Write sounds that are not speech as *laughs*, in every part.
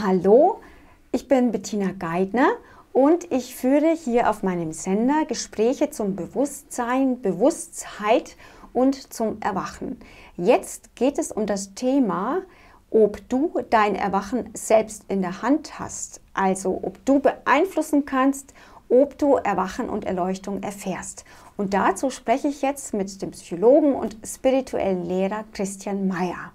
Hallo, ich bin Bettina Geithner und ich führe hier auf meinem Sender Gespräche zum Bewusstsein, Bewusstheit und zum Erwachen. Jetzt geht es um das Thema, ob du dein Erwachen selbst in der Hand hast, also ob du beeinflussen kannst, ob du Erwachen und Erleuchtung erfährst. Und dazu spreche ich jetzt mit dem Psychologen und spirituellen Lehrer Christian Mayer.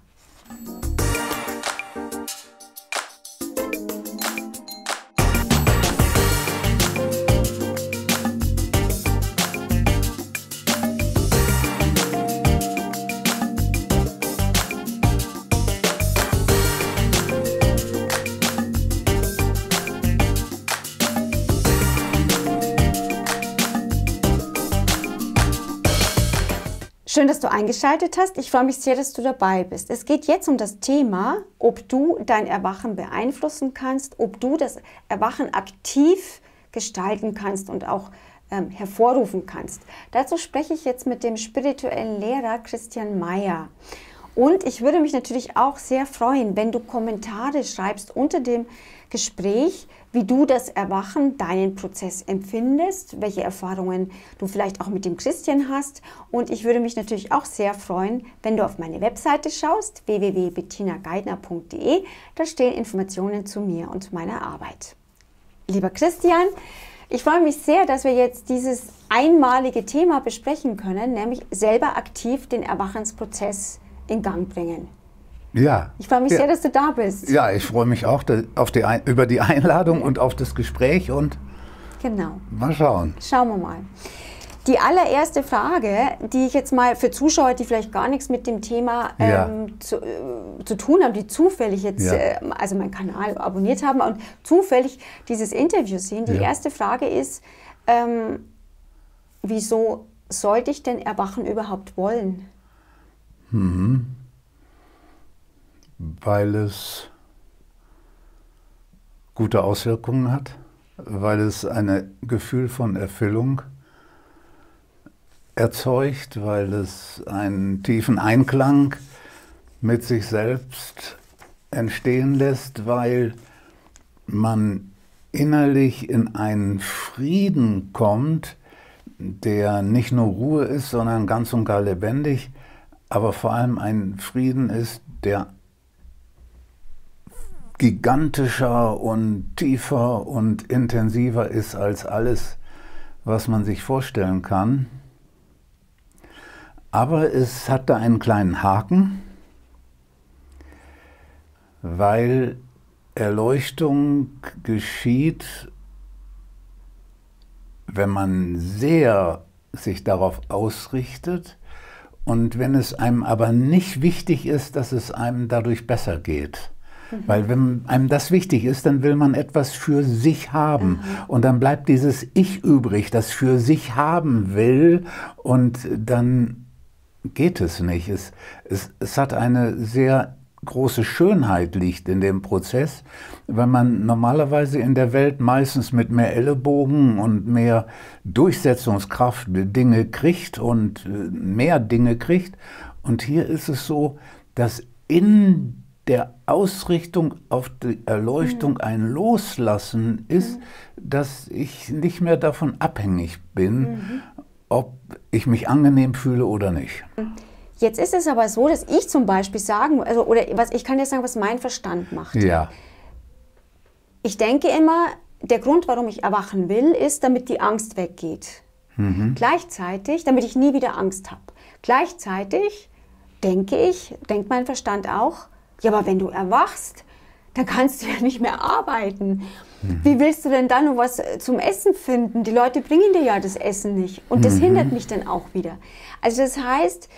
Schön, dass du eingeschaltet hast. Ich freue mich sehr, dass du dabei bist. Es geht jetzt um das Thema, ob du dein Erwachen beeinflussen kannst, ob du das Erwachen aktiv gestalten kannst und auch ähm, hervorrufen kannst. Dazu spreche ich jetzt mit dem spirituellen Lehrer Christian Mayer. Und ich würde mich natürlich auch sehr freuen, wenn du Kommentare schreibst unter dem Gespräch, wie du das Erwachen, deinen Prozess empfindest, welche Erfahrungen du vielleicht auch mit dem Christian hast. Und ich würde mich natürlich auch sehr freuen, wenn du auf meine Webseite schaust, www.bettinageidner.de. Da stehen Informationen zu mir und meiner Arbeit. Lieber Christian, ich freue mich sehr, dass wir jetzt dieses einmalige Thema besprechen können, nämlich selber aktiv den Erwachensprozess in Gang bringen. Ja. Ich freue mich ja. sehr, dass du da bist. Ja, ich freue mich auch auf die Ein über die Einladung und auf das Gespräch und genau. mal schauen. Schauen wir mal. Die allererste Frage, die ich jetzt mal für Zuschauer, die vielleicht gar nichts mit dem Thema ähm, zu, äh, zu, tun haben, die zufällig jetzt, ja. äh, also meinen Kanal abonniert haben und zufällig dieses Interview sehen, die erste Frage ist, ähm, wieso sollte ich denn Erwachen überhaupt wollen? Mhm weil es gute Auswirkungen hat, weil es ein Gefühl von Erfüllung erzeugt, weil es einen tiefen Einklang mit sich selbst entstehen lässt, weil man innerlich in einen Frieden kommt, der nicht nur Ruhe ist, sondern ganz und gar lebendig, aber vor allem ein Frieden ist, der gigantischer und tiefer und intensiver ist als alles, was man sich vorstellen kann. Aber es hat da einen kleinen Haken, weil Erleuchtung geschieht, wenn man sehr sich darauf ausrichtet und wenn es einem aber nicht wichtig ist, dass es einem dadurch besser geht. Weil wenn einem das wichtig ist, dann will man etwas für sich haben. Mhm. Und dann bleibt dieses Ich übrig, das für sich haben will. Und dann geht es nicht. Es, es, es hat eine sehr große Schönheit liegt in dem Prozess, weil man normalerweise in der Welt meistens mit mehr Ellenbogen und mehr Durchsetzungskraft Dinge kriegt und äh, mehr Dinge kriegt. Und hier ist es so, dass in der Ausrichtung auf die Erleuchtung mhm. ein Loslassen ist, mhm. dass ich nicht mehr davon abhängig bin, mhm. ob ich mich angenehm fühle oder nicht. Jetzt ist es aber so, dass ich zum Beispiel sagen, also, oder was, ich kann dir sagen, was mein Verstand macht. Ja. Ich denke immer, der Grund, warum ich erwachen will, ist, damit die Angst weggeht. Mhm. Gleichzeitig, damit ich nie wieder Angst habe. Gleichzeitig denke ich, denkt mein Verstand auch, ja, aber wenn du erwachst, dann kannst du ja nicht mehr arbeiten. Mhm. Wie willst du denn dann noch was äh, zum Essen finden? Die Leute bringen dir ja das Essen nicht. Und das mhm. hindert mich dann auch wieder. Also das heißt,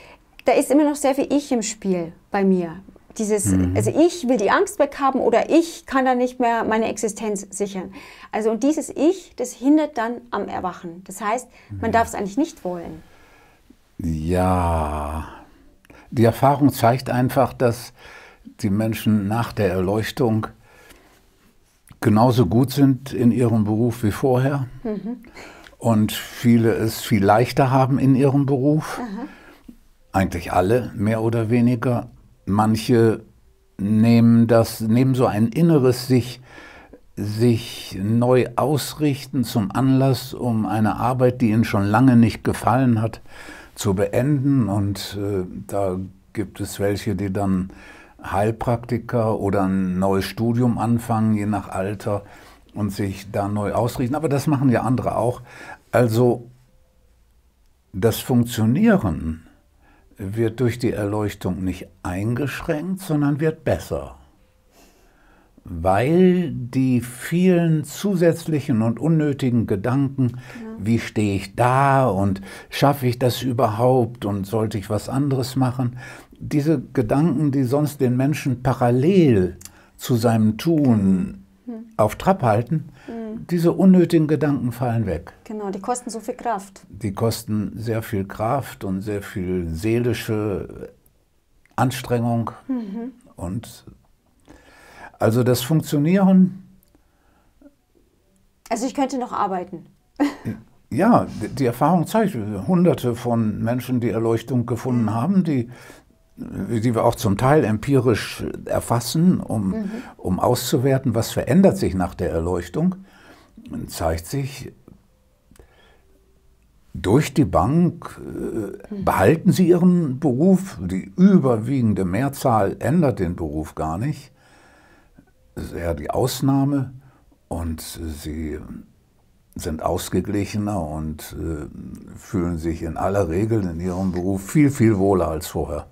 da ist immer noch sehr viel Ich im Spiel bei mir. Dieses, mhm. also ich will die Angst weghaben oder ich kann da nicht mehr meine Existenz sichern. Also und dieses Ich, das hindert dann am Erwachen. Das heißt, man mhm. darf es eigentlich nicht wollen. Ja, die Erfahrung zeigt einfach, dass die Menschen nach der Erleuchtung genauso gut sind in ihrem Beruf wie vorher mhm. und viele es viel leichter haben in ihrem Beruf. Aha. Eigentlich alle, mehr oder weniger. Manche nehmen das, nehmen so ein inneres sich sich neu ausrichten zum Anlass, um eine Arbeit, die ihnen schon lange nicht gefallen hat, zu beenden. Und äh, da gibt es welche, die dann Heilpraktiker oder ein neues Studium anfangen, je nach Alter, und sich da neu ausrichten. Aber das machen ja andere auch. Also das Funktionieren wird durch die Erleuchtung nicht eingeschränkt, sondern wird besser weil die vielen zusätzlichen und unnötigen Gedanken, wie stehe ich da und schaffe ich das überhaupt und sollte ich was anderes machen, diese Gedanken, die sonst den Menschen parallel zu seinem Tun hm. auf Trab halten, hm. diese unnötigen Gedanken fallen weg. Genau, die kosten so viel Kraft. Die kosten sehr viel Kraft und sehr viel seelische Anstrengung. Mhm. Und also das Funktionieren. Also ich könnte noch arbeiten. Ja, die Erfahrung zeigt, hunderte von Menschen, die Erleuchtung gefunden hm. haben, die äh, die wir auch zum Teil empirisch erfassen, um, mhm. um auszuwerten, was verändert sich nach der Erleuchtung, zeigt sich, durch die Bank äh, behalten sie ihren Beruf, die überwiegende Mehrzahl ändert den Beruf gar nicht, das ist eher die Ausnahme und sie sind ausgeglichener und äh, fühlen sich in aller Regel in ihrem Beruf viel, viel wohler als vorher.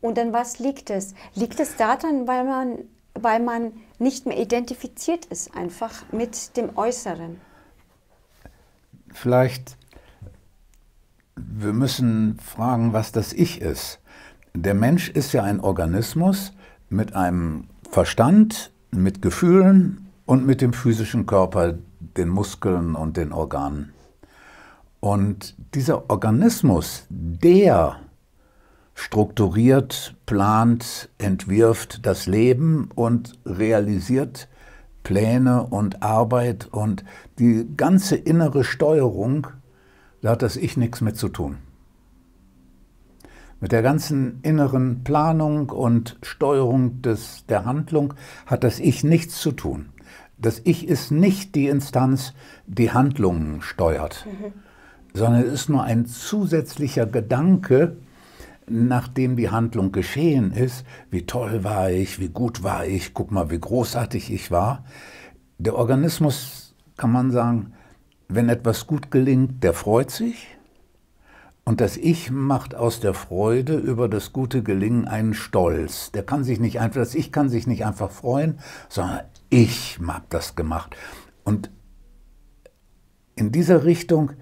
Und an was liegt es? Liegt es daran, weil man, weil man nicht mehr identifiziert ist einfach mit dem Äußeren? Vielleicht, wir müssen fragen, was das Ich ist. Der Mensch ist ja ein Organismus mit einem Verstand, mit Gefühlen und mit dem physischen Körper, den Muskeln und den Organen. Und dieser Organismus, der strukturiert, plant, entwirft das Leben und realisiert Pläne und Arbeit und die ganze innere Steuerung, da hat das Ich nichts mit zu tun. Mit der ganzen inneren Planung und Steuerung des, der Handlung hat das Ich nichts zu tun. Das Ich ist nicht die Instanz, die Handlungen steuert, mhm. sondern es ist nur ein zusätzlicher Gedanke, nachdem die Handlung geschehen ist, wie toll war ich, wie gut war ich, guck mal, wie großartig ich war. Der Organismus, kann man sagen, wenn etwas gut gelingt, der freut sich. Und das Ich macht aus der Freude über das gute Gelingen einen Stolz. Der kann sich nicht einfach, das Ich kann sich nicht einfach freuen, sondern ich habe das gemacht. Und in dieser Richtung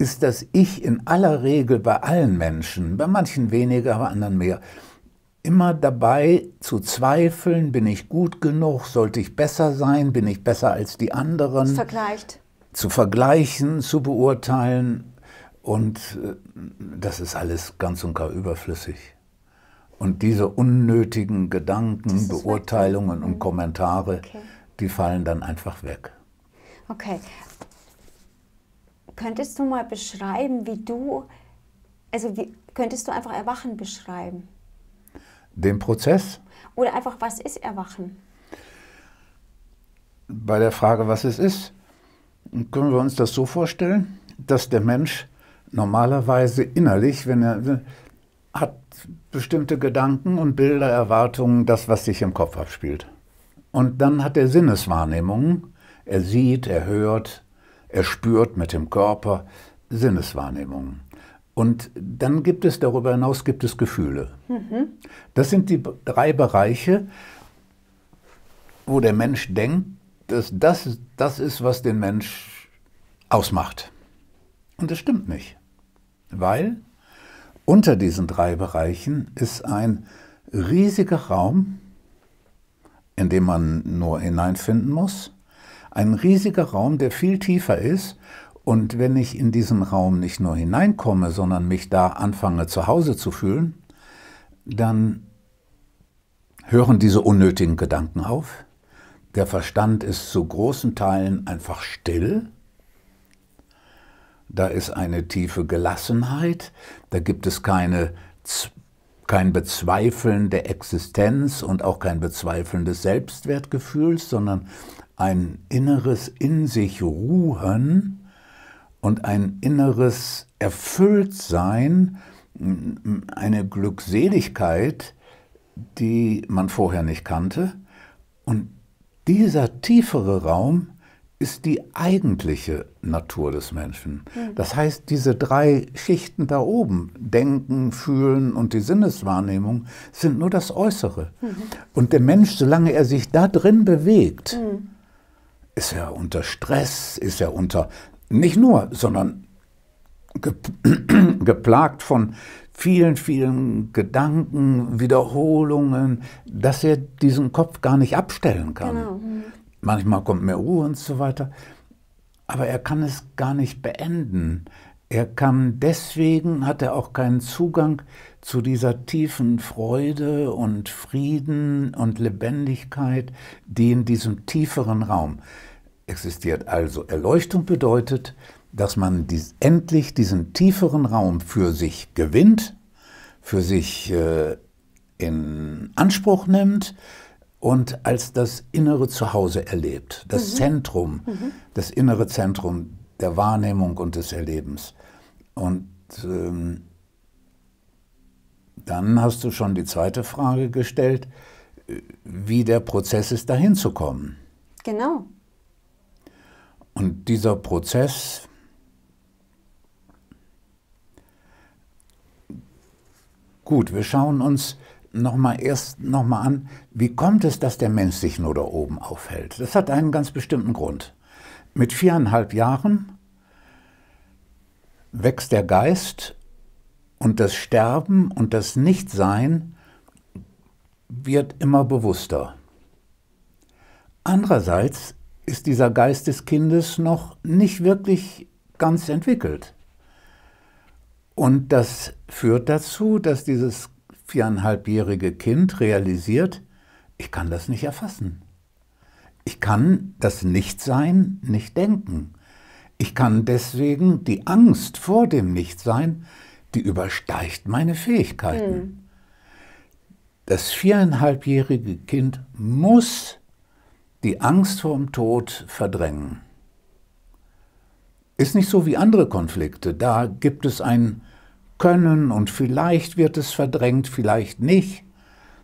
ist das Ich in aller Regel bei allen Menschen, bei manchen weniger, bei anderen mehr, immer dabei zu zweifeln, bin ich gut genug, sollte ich besser sein, bin ich besser als die anderen. Vergleicht. Zu vergleichen, zu beurteilen. Und äh, das ist alles ganz und gar überflüssig. Und diese unnötigen Gedanken, ne? Beurteilungen weg. und mhm. Kommentare, okay. die fallen dann einfach weg. Okay. Könntest du mal beschreiben, wie du, also wie, könntest du einfach Erwachen beschreiben? Den Prozess? Oder einfach, was ist Erwachen? Bei der Frage, was es ist, können wir uns das so vorstellen, dass der Mensch normalerweise innerlich, wenn er hat bestimmte Gedanken und Bilder, Erwartungen, das, was sich im Kopf abspielt. Und dann hat er Sinneswahrnehmungen. Er sieht, er hört, er spürt mit dem Körper Sinneswahrnehmungen. Und dann gibt es darüber hinaus gibt es Gefühle. Mhm. Das sind die drei Bereiche, wo der Mensch denkt, dass das das ist, was den Mensch ausmacht. Und das stimmt nicht, weil unter diesen drei Bereichen ist ein riesiger Raum, in dem man nur hineinfinden muss ein riesiger Raum, der viel tiefer ist. Und wenn ich in diesen Raum nicht nur hineinkomme, sondern mich da anfange zu Hause zu fühlen, dann hören diese unnötigen Gedanken auf. Der Verstand ist zu großen Teilen einfach still. Da ist eine tiefe Gelassenheit, da gibt es keine, kein Bezweifeln der Existenz und auch kein Bezweifeln des Selbstwertgefühls, sondern ein inneres in sich ruhen und ein inneres Erfülltsein, eine Glückseligkeit, die man vorher nicht kannte. Und dieser tiefere Raum ist die eigentliche Natur des Menschen. Hm. Das heißt, diese drei Schichten da oben, Denken, Fühlen und die Sinneswahrnehmung, sind nur das Äußere. Hm. Und der Mensch, solange er sich da drin bewegt, hm ist er unter Stress, ist er unter, nicht nur, sondern *clears throat* geplagt von vielen, vielen Gedanken, Wiederholungen, dass er diesen Kopf gar nicht abstellen kann. Genau. Hm. Manchmal kommt mehr Ruhe und so weiter. Aber er kann es gar nicht beenden. Er kann deswegen, hat er auch keinen Zugang zu dieser tiefen Freude und Frieden und Lebendigkeit, die in diesem tieferen Raum existiert. Also Erleuchtung bedeutet, dass man dies, endlich diesen tieferen Raum für sich gewinnt, für sich äh, in Anspruch nimmt und als das innere Zuhause erlebt, das mhm. Zentrum, mhm. das innere Zentrum der Wahrnehmung und des Erlebens. Und ähm, dann hast du schon die zweite Frage gestellt, äh, wie der Prozess ist, dahin zu kommen. Genau. Und dieser Prozess, gut, wir schauen uns nochmal erst nochmal an, wie kommt es, dass der Mensch sich nur da oben aufhält? Das hat einen ganz bestimmten Grund. Mit viereinhalb Jahren wächst der Geist und das Sterben und das Nichtsein wird immer bewusster. Andererseits ist dieser Geist des Kindes noch nicht wirklich ganz entwickelt. Und das führt dazu, dass dieses viereinhalbjährige Kind realisiert, ich kann das nicht erfassen. Ich kann das Nichtsein nicht denken. Ich kann deswegen die Angst vor dem Nichtsein, die übersteigt meine Fähigkeiten. Mhm. Das viereinhalbjährige Kind muss die Angst vor dem Tod verdrängen. Ist nicht so wie andere Konflikte. Da gibt es ein Können und vielleicht wird es verdrängt, vielleicht nicht.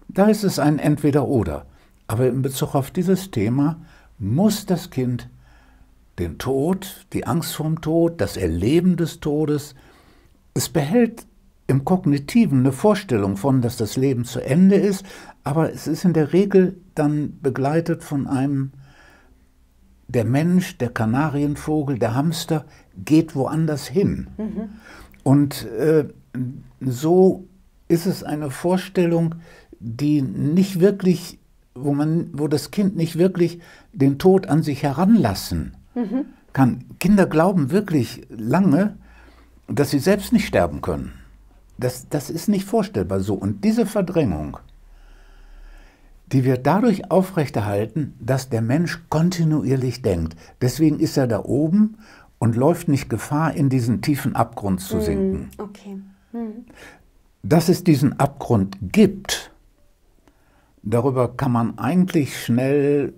Da ist es ein Entweder oder. Aber in Bezug auf dieses Thema muss das Kind den Tod, die Angst vorm Tod, das Erleben des Todes. Es behält im Kognitiven eine Vorstellung von, dass das Leben zu Ende ist, aber es ist in der Regel dann begleitet von einem, der Mensch, der Kanarienvogel, der Hamster geht woanders hin. Mhm. Und äh, so ist es eine Vorstellung, die nicht wirklich, wo man, wo das Kind nicht wirklich den Tod an sich heranlassen mhm. kann. Kinder glauben wirklich lange, dass sie selbst nicht sterben können. Das, das ist nicht vorstellbar so. Und diese Verdrängung, die wird dadurch aufrechterhalten, dass der Mensch kontinuierlich denkt. Deswegen ist er da oben und läuft nicht Gefahr, in diesen tiefen Abgrund zu mm, sinken. Okay. Mm. Dass es diesen Abgrund gibt, darüber kann man eigentlich schnell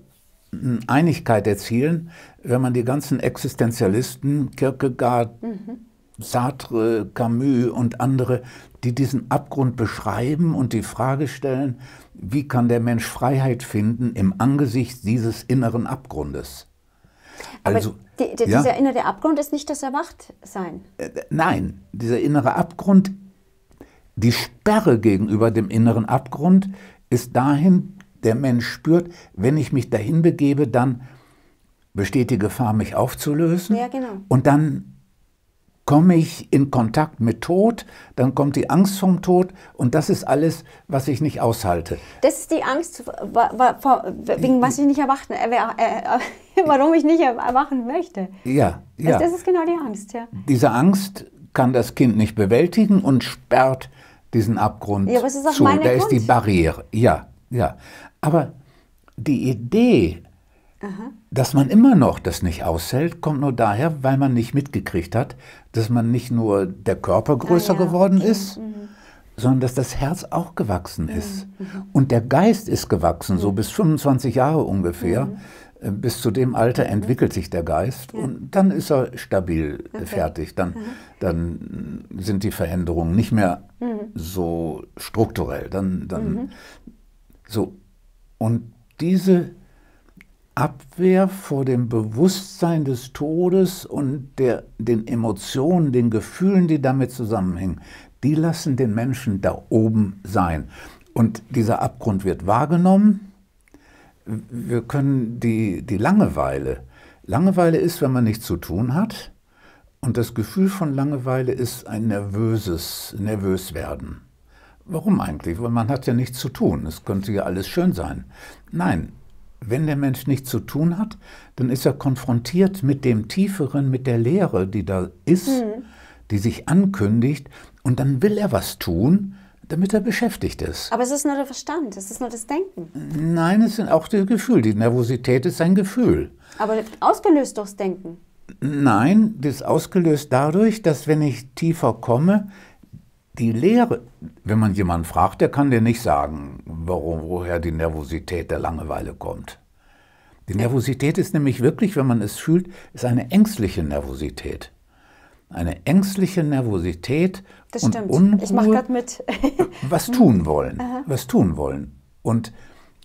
Einigkeit erzielen, wenn man die ganzen Existenzialisten, Kierkegaard, mhm. Sartre, Camus und andere, die diesen Abgrund beschreiben und die Frage stellen, wie kann der Mensch Freiheit finden im Angesicht dieses inneren Abgrundes? Also, die, die, ja? dieser innere Abgrund ist nicht das Erwachtsein. Äh, nein, dieser innere Abgrund, die Sperre gegenüber dem inneren Abgrund ist dahin der Mensch spürt, wenn ich mich dahin begebe, dann besteht die Gefahr, mich aufzulösen. Ja, genau. Und dann komme ich in Kontakt mit Tod, dann kommt die Angst vom Tod und das ist alles, was ich nicht aushalte. Das ist die Angst, wegen was ich nicht erwachen, äh, äh, äh, *laughs* warum ich nicht erwachen möchte. Ja, ja. Das, das ist genau die Angst, ja. Diese Angst kann das Kind nicht bewältigen und sperrt diesen Abgrund ja, aber es ist auch zu. Meine da Grund. ist die Barriere. Ja, ja. Aber die Idee, Aha. dass man immer noch das nicht aushält, kommt nur daher, weil man nicht mitgekriegt hat, dass man nicht nur der Körper ah, größer ah, ja. geworden mhm, ist, mhm. sondern dass das Herz auch gewachsen mhm, ist. Mhm. Und der Geist ist gewachsen, mhm. so bis 25 Jahre ungefähr. Mhm. Äh, bis zu dem Alter entwickelt sich der Geist ja. und dann ist er stabil okay. fertig. Dann, dann sind die Veränderungen nicht mehr so strukturell. Dann, dann so und diese Abwehr vor dem Bewusstsein des Todes und der, den Emotionen, den Gefühlen, die damit zusammenhängen, die lassen den Menschen da oben sein. Und dieser Abgrund wird wahrgenommen. Wir können die, die Langeweile, Langeweile ist, wenn man nichts zu tun hat. Und das Gefühl von Langeweile ist ein nervöses, nervös werden. Warum eigentlich? Weil man hat ja nichts zu tun. Es könnte ja alles schön sein. Nein, wenn der Mensch nichts zu tun hat, dann ist er konfrontiert mit dem Tieferen, mit der Lehre, die da ist, mhm. die sich ankündigt. Und dann will er was tun, damit er beschäftigt ist. Aber es ist nur der Verstand, es ist nur das Denken. Nein, es sind auch die Gefühle. Die Nervosität ist ein Gefühl. Aber ausgelöst durchs Denken. Nein, das ist ausgelöst dadurch, dass wenn ich tiefer komme, die Lehre, wenn man jemanden fragt, der kann dir nicht sagen, warum, woher die Nervosität der Langeweile kommt. Die Nervosität ist nämlich wirklich, wenn man es fühlt, ist eine ängstliche Nervosität. Eine ängstliche Nervosität das und stimmt. Unruhe, ich mache mit. *laughs* was tun mhm. wollen, Aha. was tun wollen. Und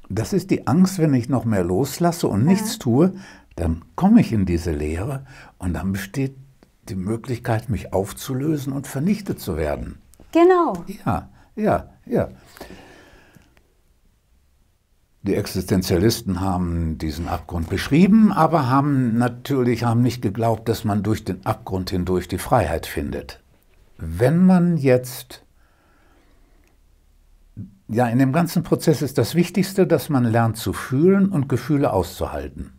das ist die Angst, wenn ich noch mehr loslasse und nichts ja. tue, dann komme ich in diese Leere und dann besteht die Möglichkeit, mich aufzulösen und vernichtet zu werden. Genau. Ja, ja, ja. Die Existenzialisten haben diesen Abgrund beschrieben, aber haben natürlich haben nicht geglaubt, dass man durch den Abgrund hindurch die Freiheit findet. Wenn man jetzt ja, in dem ganzen Prozess ist das Wichtigste, dass man lernt zu fühlen und Gefühle auszuhalten.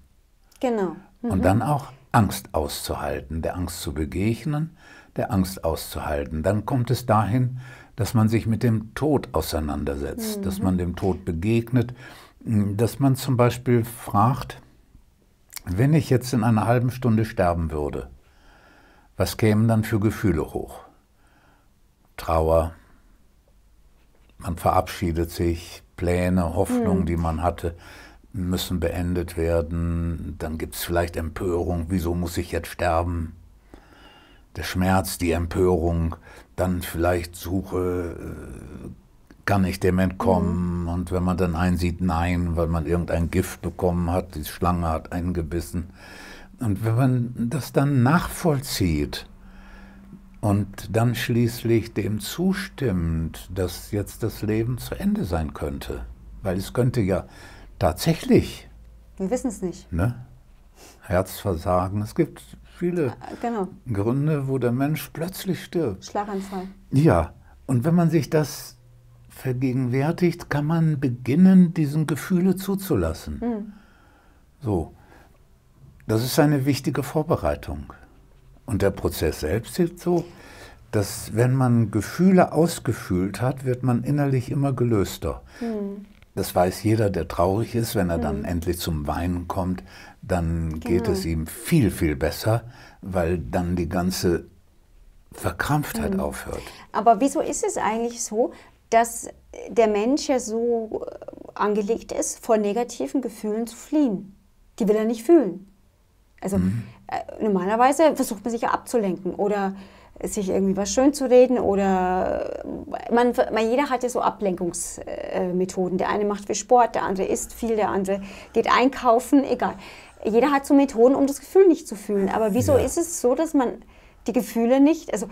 Genau. Mhm. Und dann auch Angst auszuhalten, der Angst zu begegnen, der Angst auszuhalten. Dann kommt es dahin, dass man sich mit dem Tod auseinandersetzt, mhm. dass man dem Tod begegnet, dass man zum Beispiel fragt, wenn ich jetzt in einer halben Stunde sterben würde, was kämen dann für Gefühle hoch? Trauer, man verabschiedet sich, Pläne, Hoffnungen, mhm. die man hatte, müssen beendet werden, dann gibt es vielleicht Empörung, wieso muss ich jetzt sterben? der Schmerz, die Empörung, dann vielleicht Suche, äh, kann ich dem entkommen? Mhm. Und wenn man dann einsieht, nein, weil man irgendein Gift bekommen hat, die Schlange hat eingebissen. Und wenn man das dann nachvollzieht und dann schließlich dem zustimmt, dass jetzt das Leben zu Ende sein könnte, weil es könnte ja tatsächlich. Wir wissen es nicht. Ne? Herzversagen. Es gibt viele äh, genau. Gründe, wo der Mensch plötzlich stirbt. Schlaganfall. Ja, und wenn man sich das vergegenwärtigt, kann man beginnen, diesen Gefühle zuzulassen. Mhm. So, das ist eine wichtige Vorbereitung. Und der Prozess selbst ist so, dass wenn man Gefühle ausgefühlt hat, wird man innerlich immer gelöster. Mhm das weiß jeder, der traurig ist, wenn er dann mhm. endlich zum Weinen kommt, dann genau. geht es genau. ihm viel, viel besser, weil dann die ganze Verkrampftheit mhm. aufhört. Aber wieso ist es eigentlich so, dass der Mensch ja so äh, angelegt ist, vor negativen Gefühlen zu fliehen? Die will er nicht fühlen. Also mhm. Äh, normalerweise versucht man sich ja abzulenken oder sich irgendwie was schön zu reden oder äh, man, man jeder hat ja so Ablenkungsmethoden. Äh, der eine macht viel Sport, der andere isst viel, der andere geht einkaufen, egal. Jeder hat so Methoden, um das Gefühl nicht zu fühlen. Aber wieso ja. ist es so, dass man die Gefühle nicht, also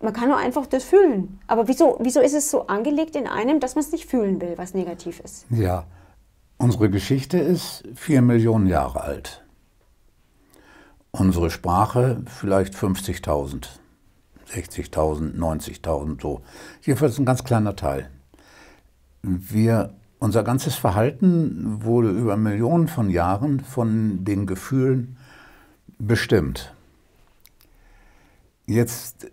man kann nur einfach das fühlen. Aber wieso, wieso ist es so angelegt in einem, dass man es nicht fühlen will, was negativ ist? Ja, unsere Geschichte ist vier Millionen Jahre alt. Unsere Sprache vielleicht 50.000. 60.000, 90.000 so. Jedenfalls ein ganz kleiner Teil. Wir, unser ganzes Verhalten wurde über Millionen von Jahren von den Gefühlen bestimmt. Jetzt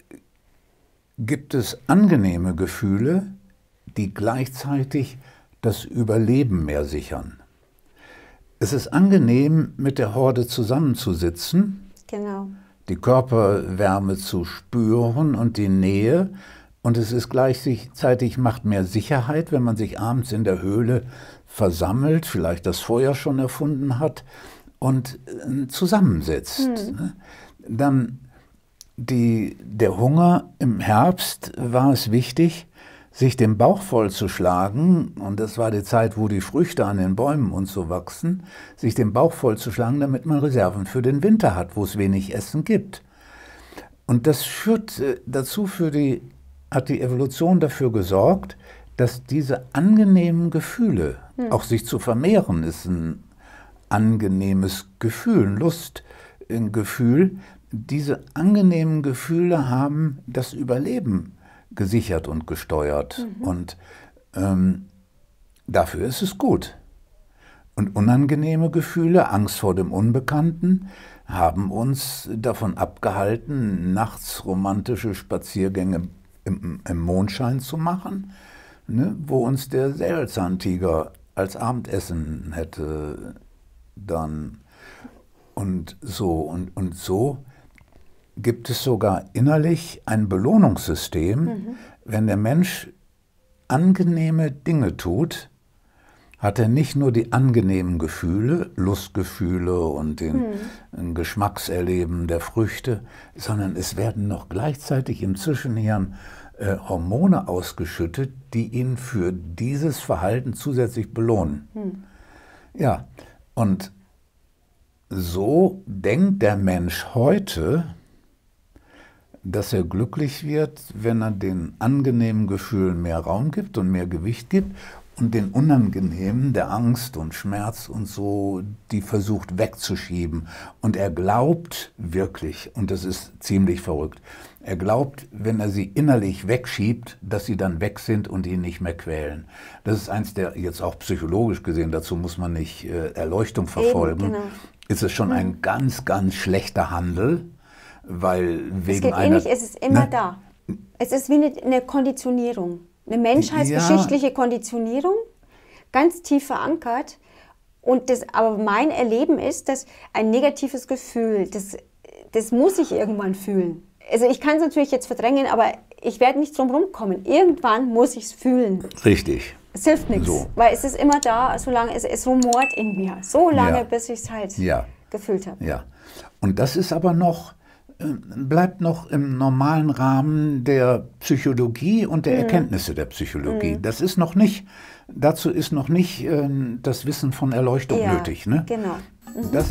gibt es angenehme Gefühle, die gleichzeitig das Überleben mehr sichern. Es ist angenehm, mit der Horde zusammenzusitzen. Genau die Körperwärme zu spüren und die Nähe. Und es ist gleichzeitig macht mehr Sicherheit, wenn man sich abends in der Höhle versammelt, vielleicht das Feuer schon erfunden hat und äh, zusammensetzt. Hm. Ne? Dann die, der Hunger im Herbst war es wichtig, sich den Bauch vollzuschlagen, und das war die Zeit, wo die Früchte an den Bäumen und so wachsen, sich den Bauch vollzuschlagen, damit man Reserven für den Winter hat, wo es wenig Essen gibt. Und das führt äh, dazu für die, hat die Evolution dafür gesorgt, dass diese angenehmen Gefühle, hm. auch sich zu vermehren, ist ein angenehmes Gefühl, ein Lustgefühl, diese angenehmen Gefühle haben das Überleben gesichert und gesteuert. Mhm. Und ähm, dafür ist es gut. Und unangenehme Gefühle, Angst vor dem Unbekannten, haben uns davon abgehalten, nachts romantische Spaziergänge im, im Mondschein zu machen, ne, wo uns der Säbelzahntiger als Abendessen hätte dann und so und, und so gibt es sogar innerlich ein Belohnungssystem, mhm. wenn der Mensch angenehme Dinge tut, hat er nicht nur die angenehmen Gefühle, Lustgefühle und den, hm. Geschmackserleben der Früchte, sondern es werden noch gleichzeitig im Zwischenhirn äh, Hormone ausgeschüttet, die ihn für dieses Verhalten zusätzlich belohnen. Hm. Ja, und so denkt der Mensch heute, dass er glücklich wird, wenn er den angenehmen Gefühlen mehr Raum gibt und mehr Gewicht gibt und den unangenehmen, der Angst und Schmerz und so, die versucht wegzuschieben. Und er glaubt wirklich, und das ist ziemlich verrückt, er glaubt, wenn er sie innerlich wegschiebt, dass sie dann weg sind und ihn nicht mehr quälen. Das ist eins der, jetzt auch psychologisch gesehen, dazu muss man nicht äh, Erleuchtung verfolgen, Eben, genau. ist es schon ein mhm. ganz, ganz schlechter Handel, weil wegen es geht eh einer, ähnlich, es ist immer ne? da. Es ist wie eine, eine Konditionierung, eine menschheitsgeschichtliche ja. Konditionierung, ganz tief verankert. Und das, aber mein Erleben ist, dass ein negatives Gefühl, das, das muss ich irgendwann fühlen. Also ich kann es natürlich jetzt verdrängen, aber ich werde nicht drum rumkommen. Irgendwann muss ich es fühlen. Richtig. Es hilft nichts, so. weil es ist immer da, solange es, es rumort in mir. So lange, ja. bis ich es halt ja. gefühlt habe. Ja. Und das ist aber noch ähm, bleibt noch im normalen Rahmen der Psychologie und der mhm. Erkenntnisse der Psychologie. Mhm. Das ist noch nicht, dazu ist noch nicht äh, das Wissen von Erleuchtung ja, nötig. Ne? Genau. Mhm. Das